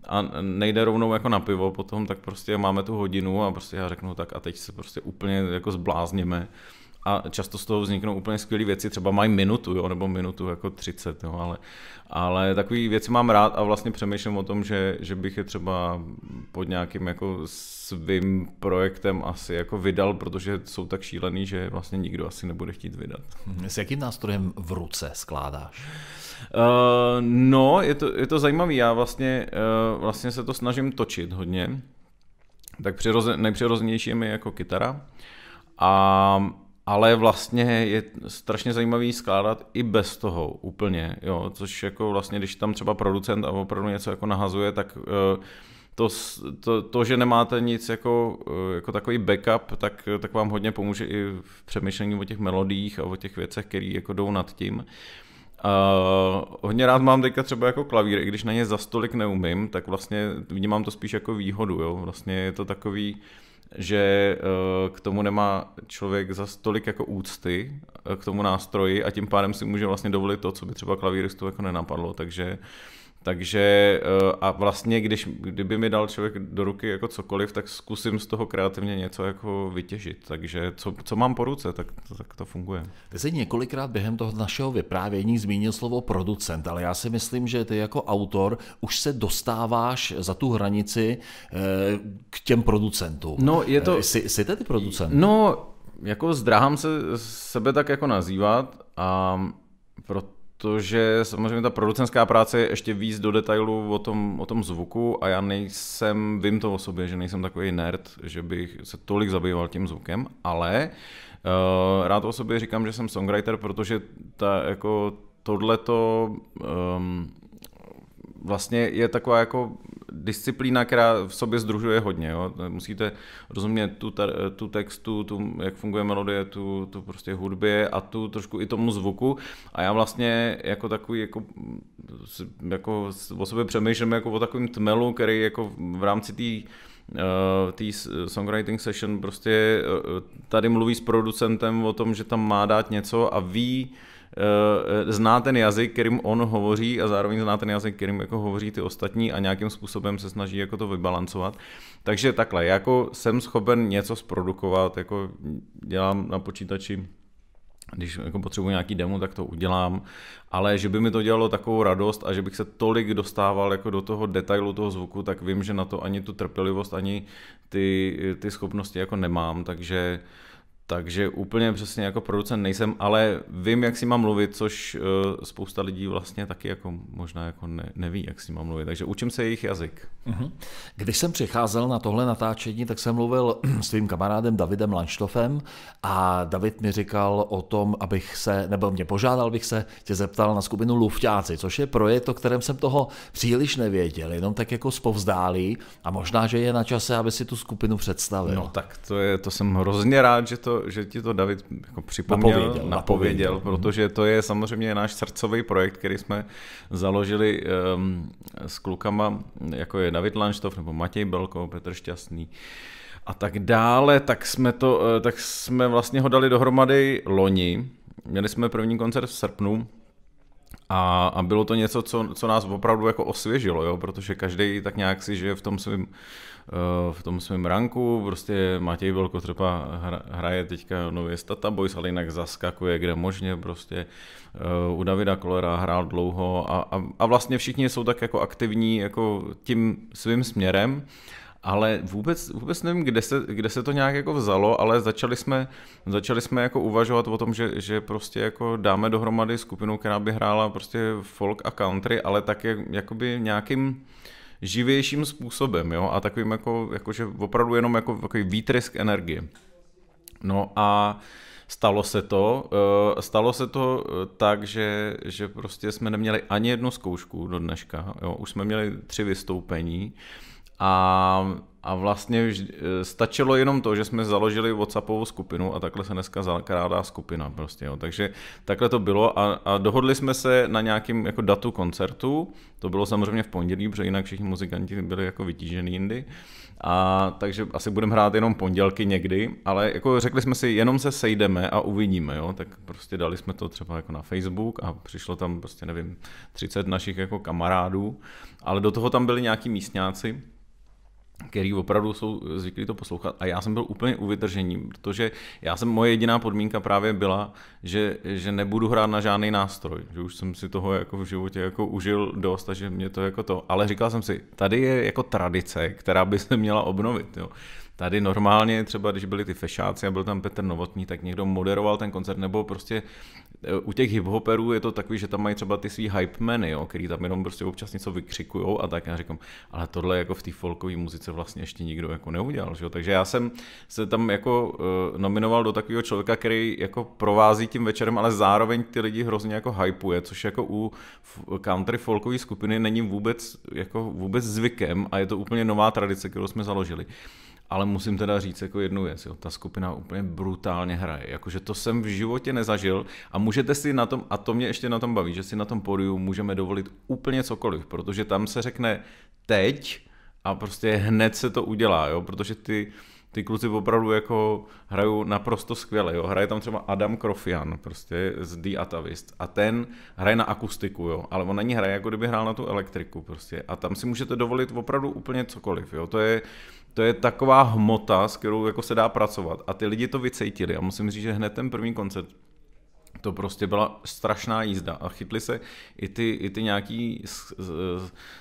a nejde rovnou jako na pivo potom, tak prostě máme tu hodinu a prostě já řeknu tak a teď se prostě úplně jako zblázníme a často z toho vzniknou úplně skvělé věci, třeba mají minutu, jo, nebo minutu jako 30, jo, ale, ale takové věci mám rád a vlastně přemýšlím o tom, že, že bych je třeba pod nějakým jako svým projektem asi jako vydal, protože jsou tak šílený, že vlastně nikdo asi nebude chtít vydat. Mhm. S jakým nástrojem v ruce skládáš? Uh, no, je to, je to zajímavé, já vlastně, uh, vlastně se to snažím točit hodně, tak přirozen, nejpřirozenější je mi jako kytara, a ale vlastně je strašně zajímavý skládat i bez toho úplně, jo, což jako vlastně, když tam třeba producent a opravdu něco jako nahazuje, tak eh, to, to, to že nemáte nic jako, eh, jako takový backup, tak, tak vám hodně pomůže i v přemýšlení o těch melodiích a o těch věcech, které jako jdou nad tím. Uh, hodně rád mám teďka třeba jako klavír, i když na ně za stolik neumím, tak vlastně vnímám to spíš jako výhodu, jo, vlastně je to takový, uh, že eh, k tomu nemá člověk za tolik jako úcty eh, k tomu nástroji a tím pádem si může vlastně dovolit to, co by třeba klavíristu jako nenapadlo, takže uh, takže eh, a vlastně, když, kdyby mi dal člověk do ruky jako cokoliv, tak zkusím z toho kreativně něco jako vytěžit. Takže co, co mám po ruce, tak, tak to funguje. Ty jsi několikrát během toho našeho vyprávění zmínil slovo producent, ale já si myslím, že ty jako autor už se dostáváš za tu hranici eh, k těm producentům. No, je to... Eh, jsi, jsi tedy producent? No, jako zdráhám se sebe tak jako nazývat a proto protože samozřejmě ta producenská práce je ještě víc do detailu o tom, o tom zvuku a já nejsem, vím to o sobě, že nejsem takový nerd, že bych se tolik zabýval tím zvukem, ale uh, rád o sobě říkám, že jsem songwriter, protože ta, jako tohleto um, vlastně je taková jako disciplína, která v sobě združuje hodně. Jo. Musíte rozumět tu, tu textu, tu, jak funguje melodie, tu, tu prostě hudbě a tu trošku i tomu zvuku. A já vlastně jako takový, jako, jako o sobě přemýšlím jako o takovém tmelu, který jako v rámci té eh, tý songwriting session prostě eh, eh, tady mluví s producentem o tom, že tam má dát něco a ví, Eh, eh, zná ten jazyk, kterým on hovoří a zároveň zná ten jazyk, kterým jako hovoří ty ostatní a nějakým způsobem se snaží jako to vybalancovat. Takže takhle, jako jsem schopen něco zprodukovat, jako dělám na počítači když jako potřebuji nějaký demo, tak to udělám, ale že by mi to dělalo takovou radost a že bych se tolik dostával jako do toho detailu toho zvuku, tak vím, že na to ani tu trpělivost, ani ty, ty schopnosti jako nemám, takže uh, takže úplně přesně jako producent nejsem, ale vím, jak si mám mluvit, což eh, spousta lidí vlastně taky jako možná jako ne, neví, jak si mám mluvit. Takže učím se jejich jazyk. Mhm. Když jsem přicházel na tohle natáčení, tak jsem mluvil [clears throat] s svým kamarádem Davidem Lanštofem a David mi říkal o tom, abych se, nebo mě požádal, bych se tě zeptal na skupinu Lufťáci, což je projekt, o kterém jsem toho příliš nevěděl, jenom tak jako spovzdálí a možná, že je na čase, aby si tu skupinu představil. No tak to, je, to jsem hrozně rád, že to že ti to David jako připomněl, napověděl, napověděl, napověděl, mhm. protože to je samozřejmě náš srdcový projekt, který jsme založili um, s klukama, jako je David Lanštov nebo Matěj Belko, Petr Šťastný a tak dále, tak jsme, to, eh, tak jsme vlastně ho dali dohromady loni. Měli jsme první koncert v srpnu, a, a bylo to něco, co, co nás opravdu jako osvěžilo, jo? protože každý tak nějak si žije v tom svém Eh, v tom svém ranku, prostě Matěj třeba hraje teďka nově Tata Boys, ale jinak zaskakuje kde možně, prostě eh, u Davida Kolera hrál dlouho a, a, a vlastně všichni jsou tak jako aktivní jako tím svým směrem, ale vůbec, vůbec nevím, kde se, kde se to nějak jako vzalo, ale začali jsme, začali jsme jako uvažovat o tom, že, že prostě jako dáme dohromady skupinu, která by hrála prostě folk a country, ale také jakoby nějakým živějším způsobem, jo, a takovým jako, jakože opravdu jenom jako takový výtrysk energie. No a Stalo se to, eh, stalo se to eh, tak, že, že prostě jsme neměli ani jednu zkoušku do dneška, jo, už jsme měli tři vystoupení a, a vlastně eh, stačilo jenom to, že jsme založili WhatsAppovou skupinu a takhle se dneska zakrádá skupina prostě, jo. Takže takhle to bylo a, a dohodli jsme se na nějakém jako datu koncertu, to bylo samozřejmě v pondělí, protože jinak všichni muzikanti byli jako vytížený jindy. A takže asi budeme hrát jenom pondělky někdy, ale jako řekli jsme si, jenom se sejdeme a uvidíme, jo, tak prostě dali jsme to třeba jako na Facebook a přišlo tam prostě nevím 30 našich jako kamarádů, ale do toho tam byli nějaký místňáci, který opravdu jsou zvyklí to poslouchat. A já jsem byl úplně u vytržení, protože já jsem, moje jediná podmínka právě byla, že, že nebudu hrát na žádný nástroj, že už jsem si toho jako v životě jako užil dost a že mě to jako to. Ale říkal jsem si, tady je jako tradice, která by se měla obnovit. Jo. Tady normálně třeba, když byli ty fešáci a byl tam Petr Novotný, tak někdo moderoval ten koncert, nebo prostě eh, u těch hiphoperů je to takový, že tam mají třeba ty svý hype meny, jo, který tam jenom prostě občas něco vykřikují a tak já říkám, ale tohle jako v té folkové muzice vlastně ještě nikdo jako neudělal, že jo? takže já jsem se tam jako eh, nominoval do takového člověka, který jako provází tím večerem, ale zároveň ty lidi hrozně jako hypuje, což jako u country folkové skupiny není vůbec, jako vůbec zvykem a je to úplně nová tradice, kterou jsme založili. Ale musím teda říct jako jednu věc, jo, ta skupina úplně brutálně hraje, jakože to jsem v životě nezažil a můžete si na tom, a to mě ještě na tom baví, že si na tom podiu můžeme dovolit úplně cokoliv, protože tam se řekne teď a prostě hned se to udělá, jo, protože ty, ty kluci opravdu jako hrajou naprosto skvěle, jo. Hraje tam třeba Adam Krofian, prostě z The Atavist a ten hraje na akustiku, jo, ale on není hraje, jako kdyby hrál na tu elektriku prostě a tam si můžete dovolit opravdu úplně cokoliv, jo. To je, to je taková hmota, s kterou jako se dá pracovat. A ty lidi to vycejtili. A musím říct, že hned ten první koncert to prostě byla strašná jízda a chytli se i ty, i ty nějaký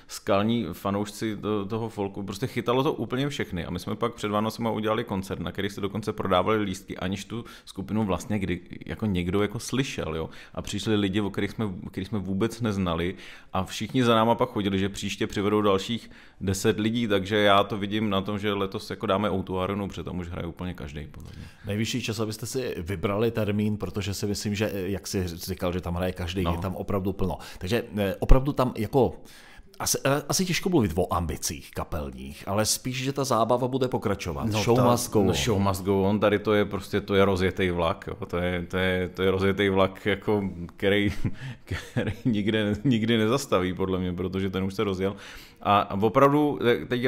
skalní fanoušci toho folku, prostě chytalo to úplně všechny a my jsme pak před Vánocema udělali koncert, na který se dokonce prodávali lístky, aniž tu skupinu vlastně kdy, jako někdo jako slyšel, jo. A přišli lidi, o kterých jsme, kterých jsme vůbec neznali a všichni za náma pak chodili, že příště přivedou dalších deset lidí, takže já to vidím na tom, že letos jako dáme Outu Arenu, protože tam už hraje úplně každý. Podle mě. Nejvyšší čas, abyste si vybrali termín, protože si myslím, že jak jsi říkal, že tam hraje každý, no. je tam opravdu plno. Takže eh, opravdu tam jako asi, eh, asi těžko mluvit o ambicích kapelních, ale spíš, že ta zábava bude pokračovat. No, show ta, must go no, on. No, show must go on, tady to je prostě, to je rozjetý vlak, jo. To, je, to, je, to je rozjetý vlak, jako, který, [laughs] který nikde, nikdy nezastaví, podle mě, protože ten už se rozjel. A opravdu, teď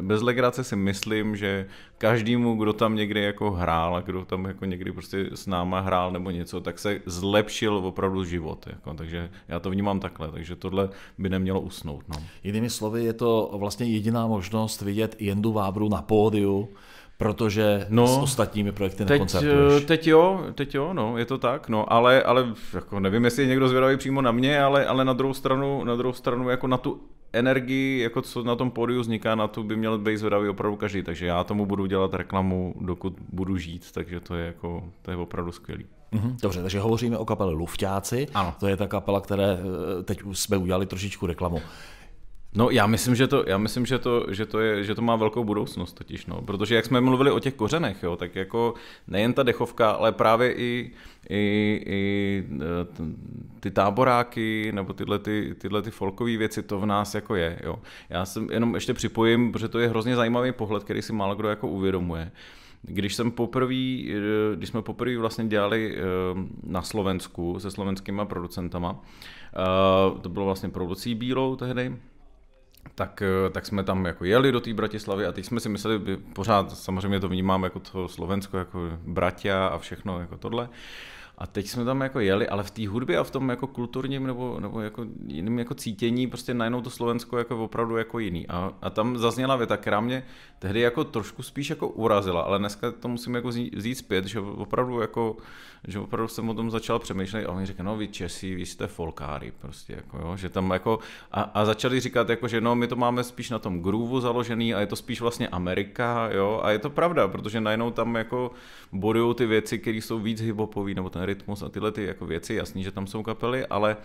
bez legrace si myslím, že každému, kdo tam někdy jako hrál a kdo tam jako někdy prostě s náma hrál nebo něco, tak se zlepšil opravdu život. Jako, takže já to vnímám takhle, takže tohle by nemělo usnout. No. Jinými slovy, je to vlastně jediná možnost vidět Jendu Vábru na pódiu, protože no, s ostatními projekty teď, eh, Teď jo, teď jo, no, je to tak, no, ale, ale jako nevím, jestli je někdo zvědavý přímo na mě, ale, ale na druhou stranu, na druhou stranu jako na tu energii, jako co na tom pódiu vzniká, na tu by měl být zvedavý opravdu každý, takže já tomu budu dělat reklamu, dokud budu žít, takže to je jako, to je opravdu skvělý. Mhm. dobře, takže hovoříme o kapele Lufťáci, ano. to je ta kapela, které eh, teď jsme udělali trošičku reklamu. No já myslím, že to, já myslím, že to, že to, je, že to má velkou budoucnost totiž, no. protože jak jsme mluvili o těch kořenech, jo, tak jako nejen ta dechovka, ale právě i, i, i e, ty táboráky nebo tyhle, ty, tyhle ty folkové věci, to v nás jako je. Jo. Já se jenom ještě připojím, protože to je hrozně zajímavý pohled, který si málo kdo jako uvědomuje. Když jsem poprvý, e, když jsme poprvé vlastně dělali e, na Slovensku se slovenskýma producentama, to bylo vlastně producí Bílou tehdy, tak, eh, tak jsme tam jako jeli do té Bratislavy a teď jsme si mysleli, pořád samozřejmě to vnímám jako to Slovensko, jako bratia a všechno jako tohle, a teď jsme tam jako jeli, ale v té hudbě a v tom jako kulturním nebo, nebo jako jiným jako cítění, prostě najednou to Slovensko jako opravdu jako jiný. A, a tam zazněla věta, která mě tehdy jako trošku spíš jako urazila, ale dneska to musím jako vzít zpět, že opravdu jako, že opravdu jsem o tom začal přemýšlet a oni říkají, no vy Česi, vy jste folkáry prostě jako jo, že tam jako a, a začali říkat jako, že no my to máme spíš na tom groovu založený a je to spíš vlastně Amerika, jo, a je to pravda, protože najednou tam jako bodují ty věci, které jsou víc hiphopový nebo ten rytmus a tyhle ty jako věci, jasný, že tam jsou kapely, ale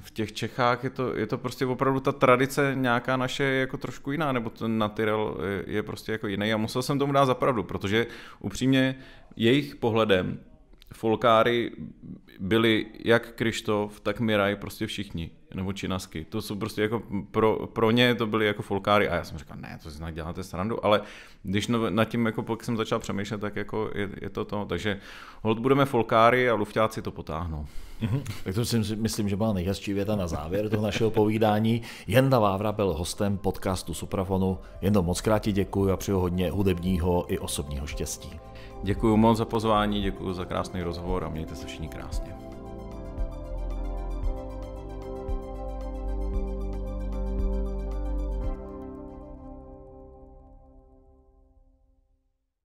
v těch Čechách je to, je to prostě opravdu ta tradice nějaká naše jako trošku jiná, nebo ten natyrel je prostě jako jiný a musel jsem tomu dát zapravdu, protože upřímně jejich pohledem folkáry byli jak Krištof, tak Miraj, prostě všichni, nebo Činasky. To jsou prostě jako pro, pro ně to byly jako folkáry a já jsem říkal, ne, to si děláte srandu, ale když no, nad tím jako pak jsem začal přemýšlet, tak jako je, je to to, takže hold budeme folkáry a lufťáci to potáhnou. Mm-hmm. Tak to si myslím, že byla nejhezčí věta na závěr toho našeho povídání. Jenda Vávra byl hostem podcastu Suprafonu. Jenom moc krátě děkuji a přeju hodně hudebního i osobního štěstí. Děkuji moc za pozvání, děkuji za krásný rozhovor a mějte se všichni krásně.